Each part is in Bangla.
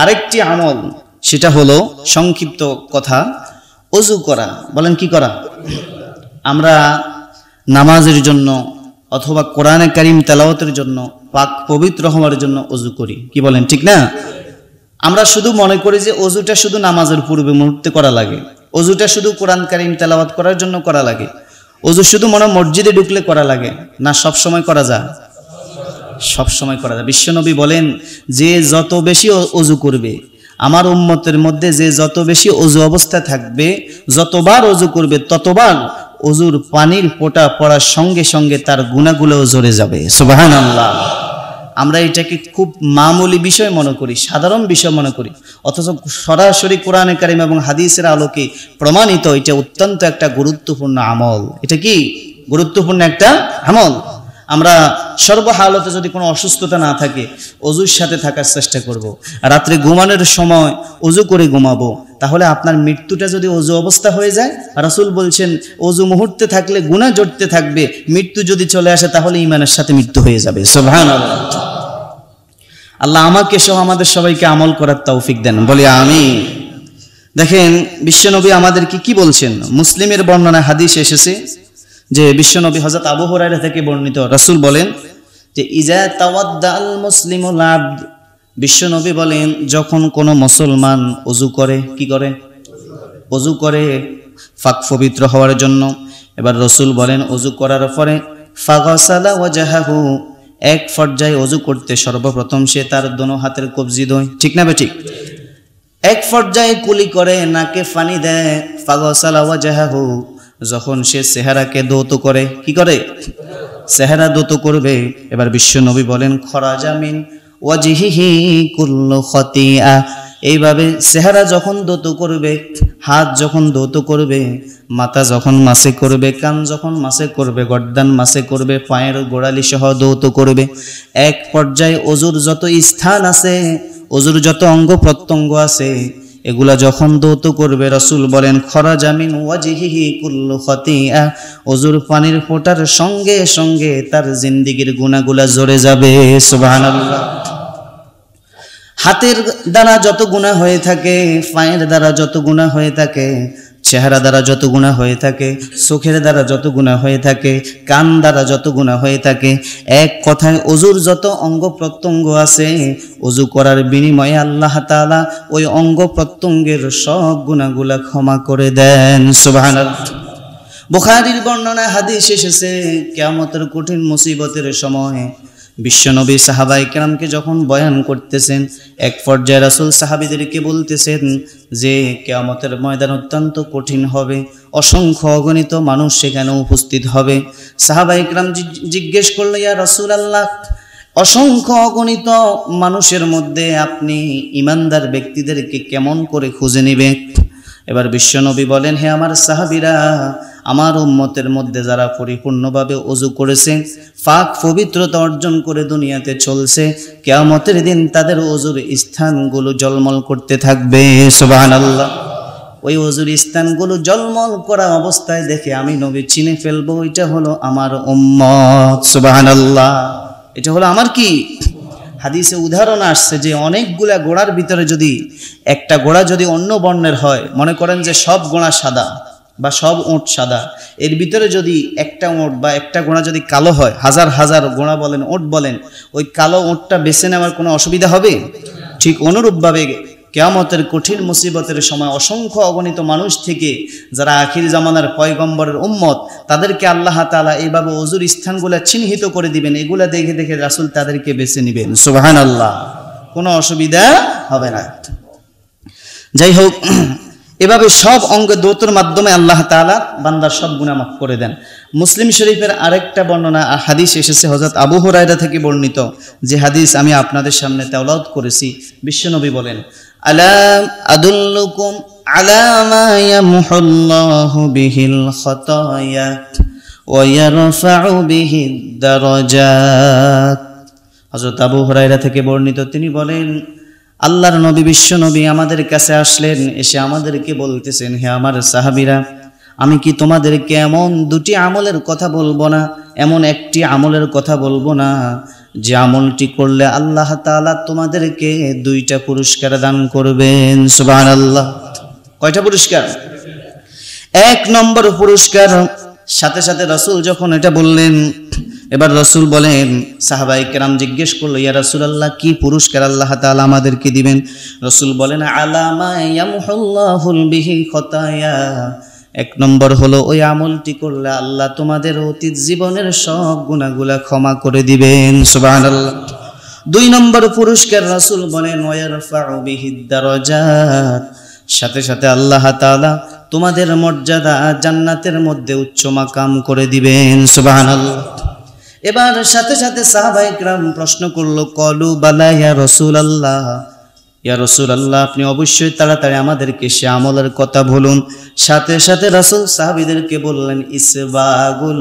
আরেকটি আমল সেটা হলো সংক্ষিপ্ত কথা অজু করা বলেন কি করা আমরা নামাজের জন্য অথবা কোরআনে কারিম তেলাওয়াতের জন্য পাক পবিত্র হওয়ার জন্য অজু করি কি বলেন ঠিক না আমরা শুধু মনে করি যে অজুটা শুধু নামাজের পূর্বে মুহূর্তে করা লাগে অজুটা শুধু কোরআন কারিম তেলাওয়াত করার জন্য করা লাগে অজু শুধু মনে মসজিদে ঢুকলে করা লাগে না সব সময় করা যায় সবসময় করা যায় বিশ্বনবী বলেন যে যত বেশি অজু করবে আমার উম্মতের মধ্যে যে যত বেশি অজু অবস্থা থাকবে যতবার অজু করবে ততবার অজুর পানির পোটা পড়ার সঙ্গে সঙ্গে তার গুণাগুলো জোরে যাবে সুবাহান আল্লাহ আমরা এটাকে খুব মামুলি বিষয় মনে করি সাধারণ বিষয় মনে করি অথচ সরাসরি কোরআনে কারিম এবং হাদিসের আলোকে প্রমাণিত এটা অত্যন্ত একটা গুরুত্বপূর্ণ আমল এটা কি গুরুত্বপূর্ণ একটা আমল আমরা সর্বহালতে যদি কোনো অসুস্থতা না থাকে অজুর সাথে থাকার চেষ্টা করব। রাত্রে ঘুমানোর সময় অজু করে ঘুমাবো তাহলে আপনার মৃত্যুটা যদি অজু অবস্থা হয়ে যায় রাসুল বলছেন অজু মুহূর্তে থাকলে গুণা জড়তে থাকবে মৃত্যু যদি চলে আসে তাহলে ইমানের সাথে মৃত্যু হয়ে যাবে আল্লাহ আমাকে সহ আমাদের সবাইকে আমল করার তৌফিক দেন বলি আমি দেখেন বিশ্বনবী আমাদেরকে কি বলছেন মুসলিমের বর্ণনা হাদিস এসেছে যে বিশ্বনবী হজরত আবু হরাইরা থেকে বর্ণিত রাসুল বলেন যে ইজা তাওয়াদ্দাল মুসলিমুল আব্দ বিশ্বনবী বলেন যখন কোনো মুসলমান অজু করে কি করে অজু করে ফাঁক পবিত্র হওয়ার জন্য এবার রসুল বলেন অজু করার পরে ফাগসালা ও এক পর্যায়ে অজু করতে সর্বপ্রথম সে তার দোনো হাতের কবজি দোয় ঠিক না বেঠিক এক পর্যায়ে কুলি করে নাকে ফানি দেয় ফাগসালা ওয়াজাহু যখন সে চেহারাকে দৌত করে কি করে চেহারা দৌত করবে এবার বিশ্ব নবী বলেন খরা জামিন খতিয়া এইভাবে চেহারা যখন দৌত করবে হাত যখন দৌত করবে মাথা যখন মাসে করবে কান যখন মাসে করবে গর্দান মাসে করবে পায়ের গোড়ালি সহ দৌত করবে এক পর্যায়ে অজুর যত স্থান আছে অজুর যত অঙ্গ প্রত্যঙ্গ আছে এগুলা যখন দৌত করবে রসুল বলেন খরা জামিন ওয়াজিহি কুল্লু খতিয়া অজুর পানির ফোটার সঙ্গে সঙ্গে তার জিন্দিগির গুণাগুলা জড়ে যাবে সুবহানাল্লাহ হাতের দ্বারা যত গুণা হয়ে থাকে পায়ের দ্বারা যত গুণা হয়ে থাকে চেহারা দ্বারা যত গুণা হয়ে থাকে চোখের দ্বারা যত গুণা হয়ে থাকে কান দ্বারা যত গুণা হয়ে থাকে এক কথায় অজুর যত অঙ্গ প্রত্যঙ্গ আছে অজু করার বিনিময়ে আল্লাহ তালা ওই অঙ্গ প্রত্যঙ্গের সব গুণাগুলা ক্ষমা করে দেন সুবাহ বুখারির বর্ণনা হাদিস এসেছে কেয়ামতের কঠিন মুসিবতের সময় বিশ্বনবী সাহাবা ইকরামকে যখন বয়ান করতেছেন এক পর্যায়ে রাসুল সাহাবিদেরকে বলতেছেন যে কেয়ামতের ময়দান অত্যন্ত কঠিন হবে অসংখ্য অগণিত মানুষ সেখানে উপস্থিত হবে সাহাবা ইকরাম জিজ্ঞেস করলো ইয়া রাসুল আল্লাহ অসংখ্য অগণিত মানুষের মধ্যে আপনি ইমানদার ব্যক্তিদেরকে কেমন করে খুঁজে নেবেন এবার বিশ্বনবী বলেন হে আমার সাহাবিরা আমার উম্মতের মধ্যে যারা পরিপূর্ণভাবে অজু করেছে ফাঁক পবিত্রতা অর্জন করে দুনিয়াতে চলছে কেয়ামতের দিন তাদের অজুর স্থানগুলো জলমল করতে থাকবে সুবাহান আল্লাহ ওই অজুর স্থানগুলো জলমল করা অবস্থায় দেখে আমি নবী চিনে ফেলবো এটা হলো আমার উম্মত সুবাহান আল্লাহ এটা হলো আমার কি হাদিসে উদাহরণ আসছে যে অনেকগুলা গোড়ার ভিতরে যদি একটা গোড়া যদি অন্য বর্ণের হয় মনে করেন যে সব গোড়া সাদা বা সব ওঁট সাদা এর ভিতরে যদি একটা ওঁট বা একটা গোড়া যদি কালো হয় হাজার হাজার গোড়া বলেন ওঁট বলেন ওই কালো ওঁটটা বেছে নেওয়ার কোনো অসুবিধা হবে ঠিক অনুরূপভাবে কেয়ামতের কঠিন মুসিবতের সময় অসংখ্য অগণিত মানুষ থেকে যারা আখির জামানার পয়গম্বরের উম্মত তাদেরকে আল্লাহ তালা এইভাবে অজুর স্থানগুলো চিহ্নিত করে দিবেন এগুলা দেখে দেখে রাসুল তাদেরকে বেছে নেবেন সুবাহান আল্লাহ কোনো অসুবিধা হবে না যাই হোক এভাবে সব অঙ্গ দৌতর মাধ্যমে আল্লাহ তালা বান্দার সব গুণামাফ করে দেন মুসলিম শরীফের আরেকটা বর্ণনা হাদিস এসেছে হজরত আবু হরাইরা থেকে বর্ণিত যে হাদিস আমি আপনাদের সামনে তেওলাদ করেছি বিশ্বনবী বলেন হজরত আবু হরাইরা থেকে বর্ণিত তিনি বলেন আল্লাহর নবী বিশ্ব নবী আমাদের কাছে আসলেন এসে আমাদেরকে বলতেছেন হে আমার সাহাবিরা আমি কি তোমাদেরকে এমন দুটি আমলের কথা বলবো না এমন একটি আমলের কথা বলবো না যে আমলটি করলে আল্লাহ তালা তোমাদেরকে দুইটা পুরস্কার দান করবেন সুবান আল্লাহ কয়টা পুরস্কার এক নম্বর পুরস্কার সাথে সাথে রসুল যখন এটা বললেন এবার রসুল বলেন সাহাবাই কেরাম জিজ্ঞেস করলো ইয়া রসুল আল্লাহ কি পুরস্কার আল্লাহ তালা আমাদেরকে দিবেন রসুল বলেন এক নম্বর হলো ওই আমলটি করলে আল্লাহ তোমাদের অতীত জীবনের সব গুণাগুলা ক্ষমা করে দিবেন সুবাহ আল্লাহ দুই নম্বর পুরস্কার রসুল বলেন সাথে সাথে আল্লাহ তালা তোমাদের মর্যাদা জান্নাতের মধ্যে উচ্চ মাকাম করে দিবেন সুবাহ আল্লাহ এবার সাথে সাথে গ্রাম প্রশ্ন করলো কলু বালা ইয়া রসুল আল্লাহ ইয়া রসুল আল্লাহ আপনি অবশ্যই তাড়াতাড়ি আমাদেরকে সে আমলের কথা বলুন সাথে সাথে রসুল সাহাবিদেরকে বললেন ইসবাগুল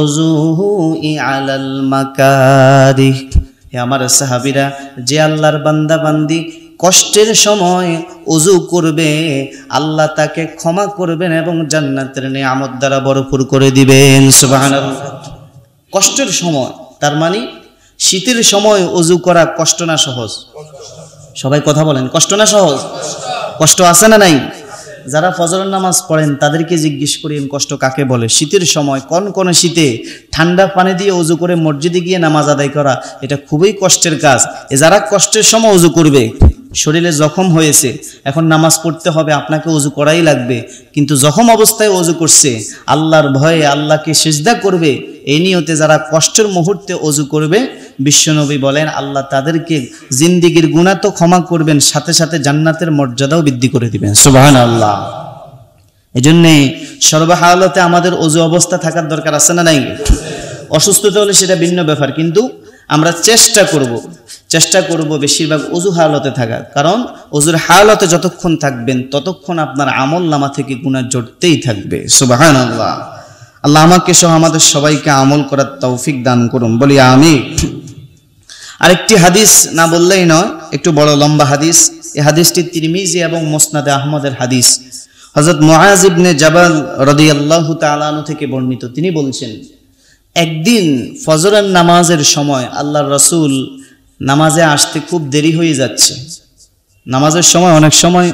অজুহু ই আলাল মাকারি হে আমার সাহাবিরা যে আল্লাহর বান্দা বান্দি কষ্টের সময় অজু করবে আল্লাহ তাকে ক্ষমা করবেন এবং জান্নাতের নিয়ামত দ্বারা বরফুর করে দিবেন সুবাহ কষ্টের সময় তার মানে শীতের সময় অজু করা কষ্ট না সহজ সবাই কথা বলেন কষ্ট না সহজ কষ্ট আছে না নাই যারা ফজর নামাজ পড়েন তাদেরকে জিজ্ঞেস করেন কষ্ট কাকে বলে শীতের সময় কোন কোন শীতে ঠান্ডা পানি দিয়ে অজু করে মসজিদে গিয়ে নামাজ আদায় করা এটা খুবই কষ্টের কাজ এ যারা কষ্টের সময় অজু করবে শরীরে জখম হয়েছে এখন নামাজ পড়তে হবে আপনাকে অজু করাই লাগবে কিন্তু জখম অবস্থায় অজু করছে আল্লাহর ভয়ে আল্লাহকে সেজদা করবে এই নিয়তে যারা কষ্টের মুহূর্তে অজু করবে বিশ্বনবী বলেন আল্লাহ তাদেরকে জিন্দিগির গুণা তো ক্ষমা করবেন সাথে সাথে জান্নাতের মর্যাদাও বৃদ্ধি করে দিবেন সুবাহান আল্লাহ জন্যে সর্বহালতে আমাদের অজু অবস্থা থাকার দরকার আছে না নাই অসুস্থতা হলে সেটা ভিন্ন ব্যাপার কিন্তু আমরা চেষ্টা করব চেষ্টা করব বেশিরভাগ অজু হালতে থাকার কারণ অজুর হালতে যতক্ষণ থাকবেন ততক্ষণ আপনার আমল নামা থেকে গুণা জড়তেই থাকবে সুবাহান আল্লাহ আল্লাহ আমাকে সহ আমাদের সবাইকে আমল করার তৌফিক দান করুন বলি আমি আরেকটি হাদিস না বললেই নয় একটু বড় লম্বা হাদিস এই হাদিসটি তিরমিজি এবং মোসনাদে আহমদের হাদিস হজরত মহাজিবনে ইবনে জাবাল রদি আল্লাহ তালু থেকে বর্ণিত তিনি বলছেন একদিন ফজরের নামাজের সময় আল্লাহ রসুল নামাজে আসতে খুব দেরি হয়ে যাচ্ছে নামাজের সময় অনেক সময়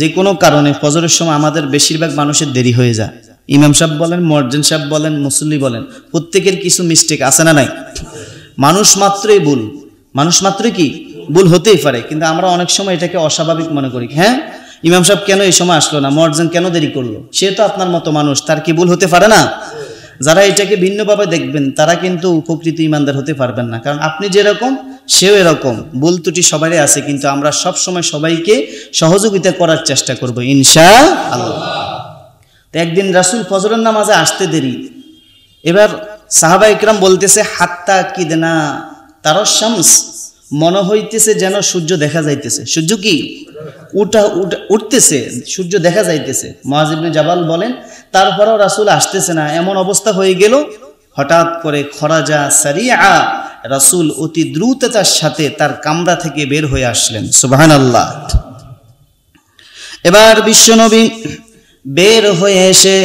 যে কোনো কারণে ফজরের সময় আমাদের বেশিরভাগ মানুষের দেরি হয়ে যায় ইমাম সাহেব বলেন মর্জেন সাহেব বলেন মুসল্লি বলেন প্রত্যেকের কিছু মিস্টেক আছে না নাই মানুষ মাত্রই ভুল মানুষ মাত্রই কি ভুল হতেই পারে কিন্তু আমরা অনেক সময় এটাকে অস্বাভাবিক মনে করি হ্যাঁ ইমাম সাহেব কেন এই সময় আসলো না মর্জেন কেন দেরি করলো সে তো আপনার মতো মানুষ তার কি ভুল হতে পারে না যারা এটাকে ভিন্নভাবে দেখবেন তারা কিন্তু উপকৃত ইমানদার হতে পারবেন না কারণ আপনি যেরকম সেও এরকম ভুল ত্রুটি সবারই আছে কিন্তু আমরা সব সময় সবাইকে সহযোগিতা করার চেষ্টা করব ইনশা আল্লাহ তো একদিন রাসুল ফজরের নামাজে আসতে দেরি এবার সাহাবা ইকরাম বলতেছে হাত্তা কিদনা তার শামস মনে হইতেছে যেন সূর্য দেখা যাইতেছে সূর্য কি উঠা উঠতেছে সূর্য দেখা যাইতেছে মহাজিবনে জাবাল বলেন তারপরেও রাসুল আসতেছে না এমন অবস্থা হয়ে গেল হঠাৎ করে খরাজা সারিয়া রাসুল অতি দ্রুততার সাথে তার কামরা থেকে বের হয়ে আসলেন সুবাহান আল্লাহ এবার বিশ্বনবী বের হয়ে এসে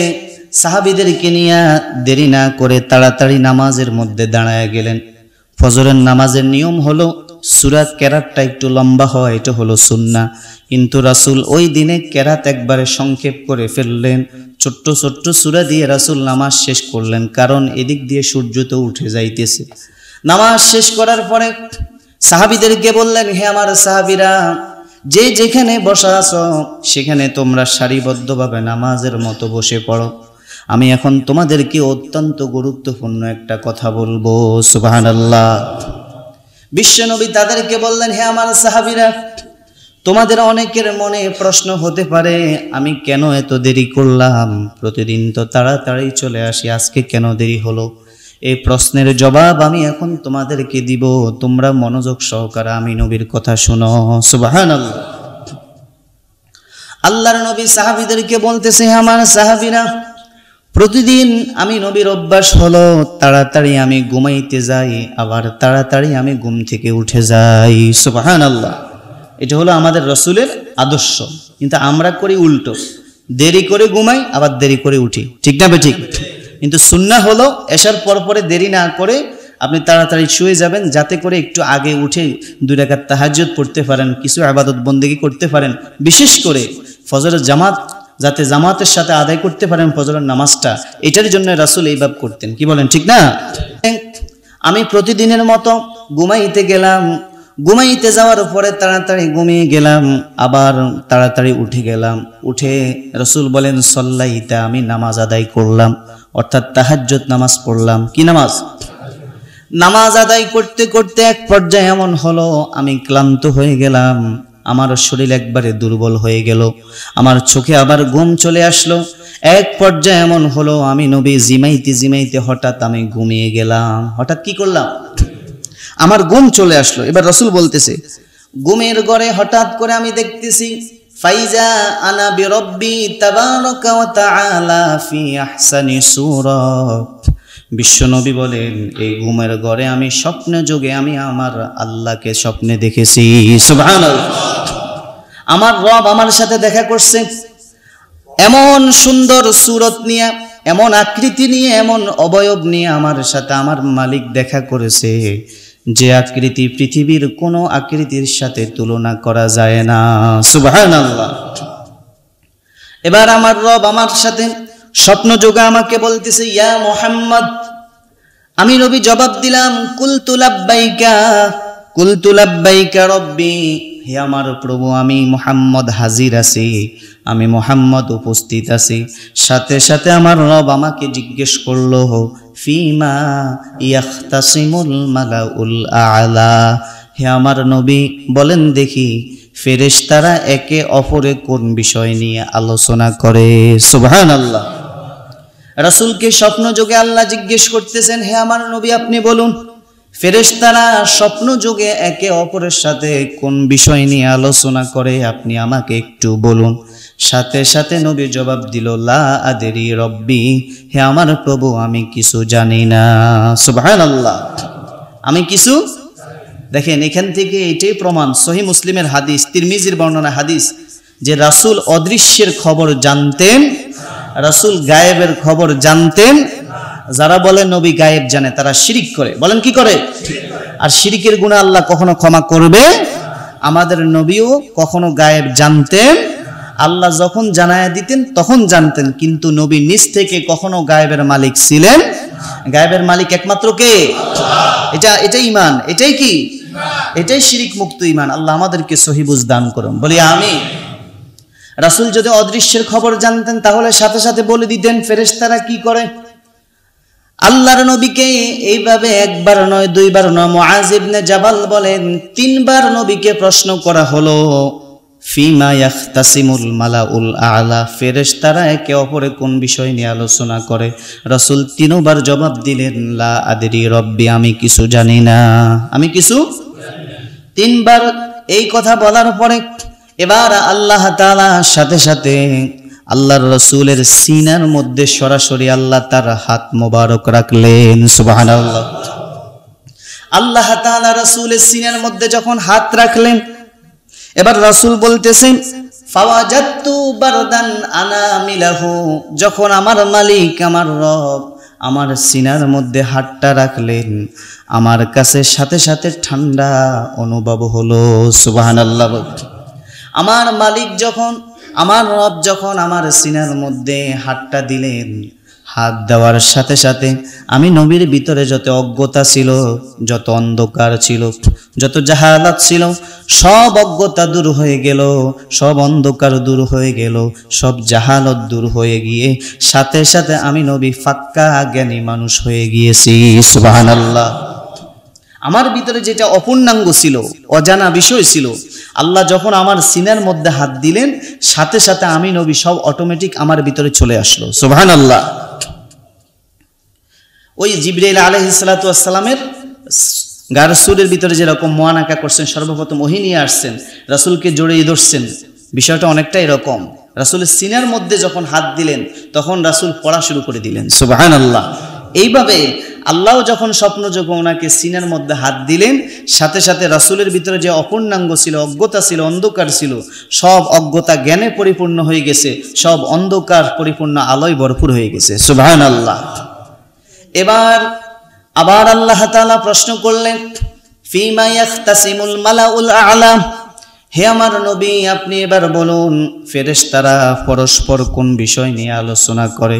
সাহাবিদেরকে নিয়ে দেরি না করে তাড়াতাড়ি নামাজের মধ্যে দাঁড়ায় গেলেন ফজরের নামাজের নিয়ম হলো সুরাত ক্যারাতটা একটু লম্বা হওয়া এটা হলো সুন্না কিন্তু রাসুল ওই দিনে ক্যারাত একবারে সংক্ষেপ করে ফেললেন ছোট্ট ছোট্ট সুরা দিয়ে রাসুল নামাজ শেষ করলেন কারণ এদিক দিয়ে সূর্য তো উঠে যাইতেছে নামাজ শেষ করার পরে সাহাবিদেরকে বললেন হে আমার সাহাবিরা যে যেখানে বসা আছো সেখানে তোমরা সারিবদ্ধভাবে নামাজের মতো বসে পড়ো আমি এখন তোমাদেরকে অত্যন্ত গুরুত্বপূর্ণ একটা কথা বলবো সুবহান আল্লাহ বিশ্বনবী তাদেরকে বললেন হে আমার সাহাবিরা তোমাদের অনেকের মনে প্রশ্ন হতে পারে আমি কেন এত দেরি করলাম প্রতিদিন তো তাড়াতাড়ি চলে আসি আজকে কেন দেরি হলো এই প্রশ্নের জবাব আমি এখন তোমাদেরকে দিব তোমরা মনোযোগ সহকারে আমি নবীর কথা শোনো সুবাহান আল্লাহর নবী সাহাবিদেরকে বলতেছে আমার সাহাবিরা প্রতিদিন আমি নবীর অভ্যাস হলো তাড়াতাড়ি আমি ঘুমাইতে যাই আবার তাড়াতাড়ি আমি ঘুম থেকে উঠে যাই সুবাহান আল্লাহ এটা হলো আমাদের রসুলের আদর্শ কিন্তু আমরা করি উল্টো দেরি করে ঘুমাই আবার দেরি করে উঠি ঠিক না বে ঠিক কিন্তু সুন্না হলো এসার পরে দেরি না করে আপনি তাড়াতাড়ি শুয়ে যাবেন যাতে করে একটু আগে উঠে দুই রাকাত তাহাজত পড়তে পারেন কিছু আবাদত বন্দেগি করতে পারেন বিশেষ করে ফজর জামাত যাতে জামাতের সাথে আদায় করতে পারেন ফজরের নামাজটা এটার জন্য রাসুল এইভাব করতেন কি বলেন ঠিক না আমি প্রতিদিনের মতো ঘুমাইতে গেলাম ঘুমাইতে যাওয়ার পরে তাড়াতাড়ি ঘুমিয়ে গেলাম আবার তাড়াতাড়ি উঠে গেলাম উঠে রসুল বলেন সল্লাইতে আমি নামাজ আদায় করলাম অর্থাৎ তাহাজ্জত নামাজ পড়লাম কি নামাজ নামাজ আদায় করতে করতে এক পর্যায়ে এমন হলো আমি ক্লান্ত হয়ে গেলাম আমার শরীর একবারে দুর্বল হয়ে গেল আমার চোখে আবার ঘুম চলে আসলো এক পর্যায়ে এমন হলো আমি নবী জিমাইতে জিমাইতে হঠাৎ আমি ঘুমিয়ে গেলাম হঠাৎ কি করলাম আমার ঘুম চলে আসলো এবার রসুল বলতেছে ঘুমের গড়ে হঠাৎ করে আমি দেখতেছি ফাইজা আনা বিরব্বি তাবারাকা ওয়া তাআলা ফি আহসানি সূরাত বিশ্বনবী বলেন এই ঘুমের ঘরে আমি স্বপ্নে যোগে আমি আমার আল্লাহকে স্বপ্নে দেখেছি আমার রব আমার সাথে দেখা করছে এমন সুন্দর সুরত নিয়ে এমন আকৃতি নিয়ে এমন অবয়ব নিয়ে আমার সাথে আমার মালিক দেখা করেছে যে আকৃতি পৃথিবীর কোনো আকৃতির সাথে তুলনা করা যায় না সুবাহান এবার আমার রব আমার সাথে স্বপ্ন যোগা আমাকে বলতেছে ইয়া মোহাম্মদ আমি রবি জবাব দিলাম কুলতুলাব্বাইকা কুলতুলাব্বাইকা রব্বি হে আমার প্রভু আমি মোহাম্মদ হাজির আছি আমি মোহাম্মদ উপস্থিত আছি সাথে সাথে আমার রব আমাকে জিজ্ঞেস করলো ফিমা ইয়াখতাসিমুল উল আলা হে আমার নবী বলেন দেখি ফেরেশতারা একে অপরে কোন বিষয় নিয়ে আলোচনা করে সুবহান আল্লাহ রাসুলকে স্বপ্ন যোগে আল্লাহ জিজ্ঞেস করতেছেন হে আমার নবী আপনি বলুন ফেরেস্তারা স্বপ্ন যুগে একে অপরের সাথে কোন বিষয় নিয়ে আলোচনা করে আপনি আমাকে একটু বলুন সাথে সাথে নবী জবাব দিল লা আদেরি রব্বি হে আমার প্রভু আমি কিছু জানি না সুবহান আল্লাহ আমি কিছু দেখেন এখান থেকে এটাই প্রমাণ সহি মুসলিমের হাদিস তিরমিজির বর্ণনা হাদিস যে রাসুল অদৃশ্যের খবর জানতেন রাসুল গায়েবের খবর জানতেন যারা বলে নবী গায়েব জানে তারা শিরিক করে বলেন কি করে আর শিরিকের গুণা আল্লাহ কখনো ক্ষমা করবে আমাদের নবীও কখনো গায়েব জানতেন আল্লাহ যখন জানায় দিতেন তখন জানতেন কিন্তু নবী নিজ থেকে কখনো গায়েবের মালিক ছিলেন গায়েবের মালিক একমাত্র কে এটা এটাই ইমান এটাই কি এটাই শিরিক মুক্ত ইমান আল্লাহ আমাদেরকে সহিবুজ দান করুন বলি আমি রাসুল যদি অদৃশ্যের খবর জানতেন তাহলে সাথে সাথে বলে দিতেন ফেরেস্তারা কি করে আল্লাহর নবীকে এইভাবে একবার নয় দুইবার নয় মুআজিবনে জাবাল বলেন তিনবার নবীকে প্রশ্ন করা হলো ফিমা ইয়াখতাসিমুল মালাউল আলা ফেরেশতারা একে অপরে কোন বিষয় নিয়ে আলোচনা করে রাসূল তিনবার জবাব দিলেন লা আদরি রব্বি আমি কিছু জানি না আমি কিছু তিনবার এই কথা বলার পরে এবার আল্লাহ তাআলা সাথে সাথে আল্লাহর রসুলের সিনার মধ্যে সরাসরি আল্লাহ তার হাত মোবারক রাখলেন সুবাহান আল্লাহ আল্লাহ তালা রসুলের সিনার মধ্যে যখন হাত রাখলেন এবার রসুল বলতেছেন ফাওয়াজাত্তু বারদান আনা মিলাহু যখন আমার মালিক আমার রব আমার সিনার মধ্যে হাতটা রাখলেন আমার কাছে সাথে সাথে ঠান্ডা অনুভব হলো সুবাহান আল্লাহ আমার মালিক যখন আমার রব যখন আমার সিনার মধ্যে হাতটা দিলেন হাত দেওয়ার সাথে সাথে আমি নবীর ভিতরে যত অজ্ঞতা ছিল যত অন্ধকার ছিল যত জাহালাত ছিল সব অজ্ঞতা দূর হয়ে গেল সব অন্ধকার দূর হয়ে গেল সব জাহালত দূর হয়ে গিয়ে সাথে সাথে আমি নবী ফাক্কা জ্ঞানী মানুষ হয়ে গিয়েছি সুবাহ আল্লাহ আমার ভিতরে যেটা অপূর্ণাঙ্গ ছিল অজানা বিষয় ছিল আল্লাহ যখন আমার সিনার মধ্যে হাত দিলেন সাথে সাথে আমি নবী সব অটোমেটিক আমার ভিতরে চলে আসলো সোভান আল্লাহ ওই জিবরাইল আলহিসালামের গারসুরের ভিতরে যেরকম মোয়ানাকা করছেন সর্বপ্রথম ওহি নিয়ে আসছেন রাসুলকে জড়িয়ে ধরছেন বিষয়টা অনেকটা এরকম রাসুলের সিনার মধ্যে যখন হাত দিলেন তখন রাসুল পড়া শুরু করে দিলেন সোভান আল্লাহ এইভাবে আল্লাহ যখন যখন ওনাকে সিনের মধ্যে হাত দিলেন সাথে সাথে রাসুলের ভিতরে যে অপূর্ণাঙ্গ ছিল অজ্ঞতা ছিল অন্ধকার ছিল সব অজ্ঞতা জ্ঞানে পরিপূর্ণ হয়ে গেছে সব অন্ধকার পরিপূর্ণ আলোয় ভরপুর হয়ে গেছে সুভান আল্লাহ এবার আবার আল্লাহ তালা প্রশ্ন করলেন ফিমাইয়াখ তাসিমুল মালা আলাম হে আমার নবী আপনি এবার বলুন ফেরেশতারা পরস্পর কোন বিষয় নিয়ে আলোচনা করে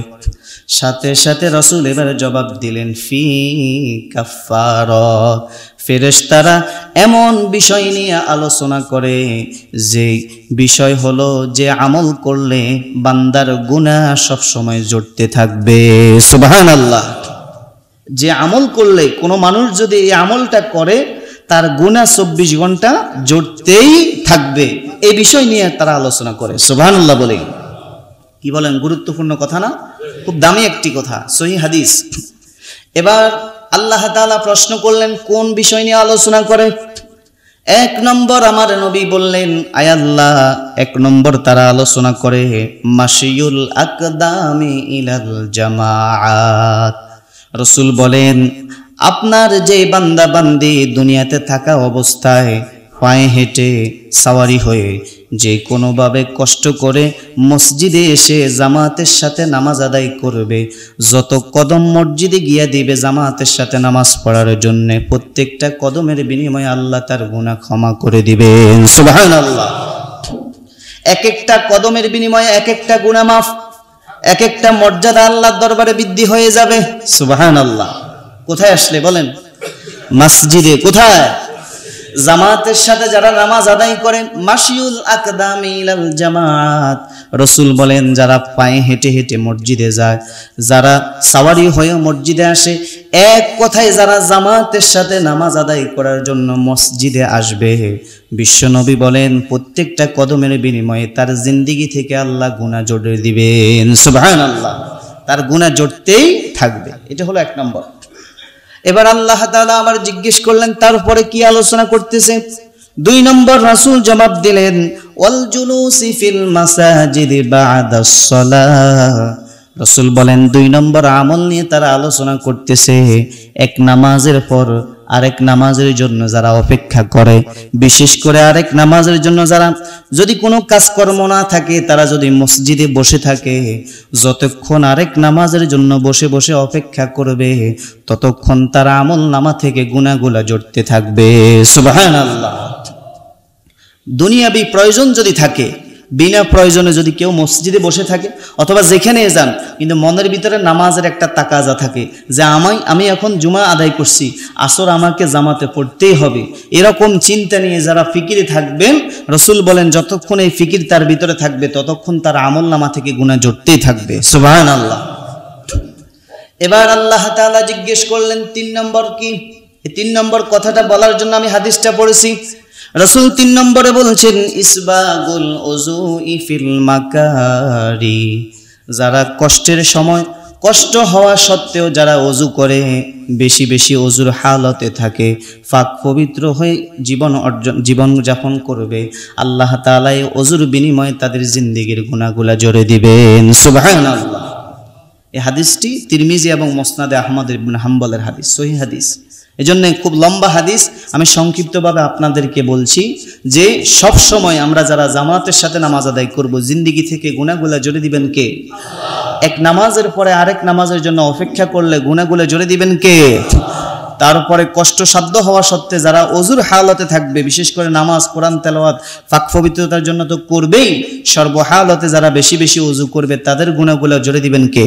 সাথে সাথে রসুল এবার জবাব দিলেন ফি কাফার ফেরেশতারা এমন বিষয় নিয়ে আলোচনা করে যে বিষয় হলো যে আমল করলে বান্দার গুণা সবসময় জড়তে থাকবে সুবাহান আল্লাহ যে আমল করলে কোনো মানুষ যদি এই আমলটা করে তার গুণা চব্বিশ ঘন্টা জড়তেই থাকবে এই বিষয় নিয়ে তারা আলোচনা করে সোভানুল্লাহ বলে কি বলেন গুরুত্বপূর্ণ কথা না খুব দামি একটি কথা সহি হাদিস এবার আল্লাহ তালা প্রশ্ন করলেন কোন বিষয় নিয়ে আলোচনা করে এক নম্বর আমার নবী বললেন আয়াল্লাহ এক নম্বর তারা আলোচনা করে মাসিউল আকদামি ইলাল জামাত রসুল বলেন আপনার যে বান্দা বান্দি দুনিয়াতে থাকা অবস্থায় পায়ে হেঁটে সাওয়ারি হয়ে যে কোনোভাবে কষ্ট করে মসজিদে এসে জামাতের সাথে নামাজ আদায় করবে যত কদম মসজিদে গিয়া দিবে জামাতের সাথে নামাজ পড়ার জন্য প্রত্যেকটা কদমের বিনিময়ে আল্লাহ তার গুণা ক্ষমা করে দিবে আল্লাহ এক একটা কদমের বিনিময়ে এক একটা গুণা মাফ এক একটা মর্যাদা আল্লাহর দরবারে বৃদ্ধি হয়ে যাবে সুবাহান আল্লাহ কোথায় আসলে বলেন মসজিদে কোথায় জামাতের সাথে যারা নামাজ আদায় করেন মাসিউল আকদামিলাল জামাত রসুল বলেন যারা পায়ে হেঁটে হেঁটে মসজিদে যায় যারা সাওয়ারি হয়ে মসজিদে আসে এক কথায় যারা জামাতের সাথে নামাজ আদায় করার জন্য মসজিদে আসবে বিশ্বনবী বলেন প্রত্যেকটা কদমের বিনিময়ে তার জিন্দিগি থেকে আল্লাহ গুণা জোরে দিবেন সুবাহ আল্লাহ তার গুণা জোটতেই থাকবে এটা হলো এক নম্বর এবার আল্লাহ তালা আমার জিজ্ঞেস করলেন তারপরে কি আলোচনা করতেছে দুই নম্বর রাসুল জবাব দিলেন ওয়াল জুলুসি ফিল মাসাজিদি বাদাস সালাহ রসুল বলেন দুই নম্বর আমল নিয়ে তারা আলোচনা করতেছে এক নামাজের পর আরেক নামাজের জন্য যারা অপেক্ষা করে বিশেষ করে আরেক নামাজের জন্য যারা যদি কোনো কাজকর্ম না থাকে তারা যদি মসজিদে বসে থাকে যতক্ষণ আরেক নামাজের জন্য বসে বসে অপেক্ষা করবে ততক্ষণ তারা আমল নামা থেকে গুণাগুলা জড়তে থাকবে সুবাহ দুনিয়াবি প্রয়োজন যদি থাকে বিনা প্রয়োজনে যদি কেউ মসজিদে বসে থাকে অথবা যেখানে যান কিন্তু মনের ভিতরে নামাজের একটা তাকাজা থাকে যে আমায় আমি এখন জুমা আদায় করছি আসর আমাকে জামাতে পড়তেই হবে এরকম চিন্তা নিয়ে যারা ফিকিরে থাকবেন রসুল বলেন যতক্ষণ এই ফিকির তার ভিতরে থাকবে ততক্ষণ তার আমল নামা থেকে গুণা জড়তেই থাকবে সুবাহান আল্লাহ এবার আল্লাহ তালা জিজ্ঞেস করলেন তিন নম্বর কি তিন নম্বর কথাটা বলার জন্য আমি হাদিসটা পড়েছি রসুল তিন নম্বরে বলছেন ইসবাগুল ওজু ইফিল মাকারি যারা কষ্টের সময় কষ্ট হওয়া সত্ত্বেও যারা অজু করে বেশি বেশি অজুর হালতে থাকে ফাঁক পবিত্র হয়ে জীবন অর্জন জীবনযাপন করবে আল্লাহ তালাই অজুর বিনিময়ে তাদের জিন্দিগির গুণাগুলা জোরে দিবেন এই হাদিসটি তিরমিজি এবং মোসনাদে আহমদ হাম্বলের হাদিস সহি হাদিস এজন্য খুব লম্বা হাদিস আমি সংক্ষিপ্তভাবে আপনাদেরকে বলছি যে সব সময় আমরা যারা জামাতের সাথে নামাজ আদায় করব জিন্দিগি থেকে গুণাগুলা জড়ে দিবেন কে এক নামাজের পরে আরেক নামাজের জন্য অপেক্ষা করলে গুণাগুলা জড়ে দিবেন কে তারপরে কষ্টসাধ্য হওয়া সত্ত্বে যারা অজুর হালতে থাকবে বিশেষ করে নামাজ কোরআন তেলাওয়াত ফাঁক পবিত্রতার জন্য তো করবেই সর্বহালতে যারা বেশি বেশি অজু করবে তাদের গুণাগুলো জড়ে দিবেন কে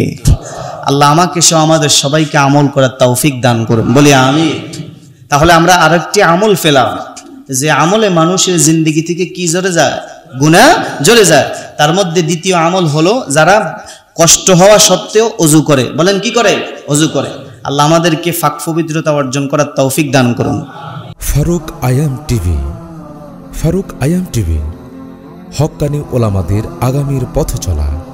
আল্লাহ আমাকে সে আমাদের সবাইকে আমল করার তৌফিক দান করুন বলি আমি তাহলে আমরা আরেকটি আমল ফেলাম যে আমলে মানুষের জিন্দগি থেকে কি জড়ে যায় গুণা জড়ে যায় তার মধ্যে দ্বিতীয় আমল হলো যারা কষ্ট হওয়া সত্ত্বেও অজু করে বলেন কি করে অজু করে আল্লাহ আমাদেরকে ফাঁক পবিত্রতা অর্জন করার তৌফিক দান করুন ফারুক আয়াম টিভি ফারুক আয়াম টিভি হকানি ওলামাদের আগামীর পথ চলা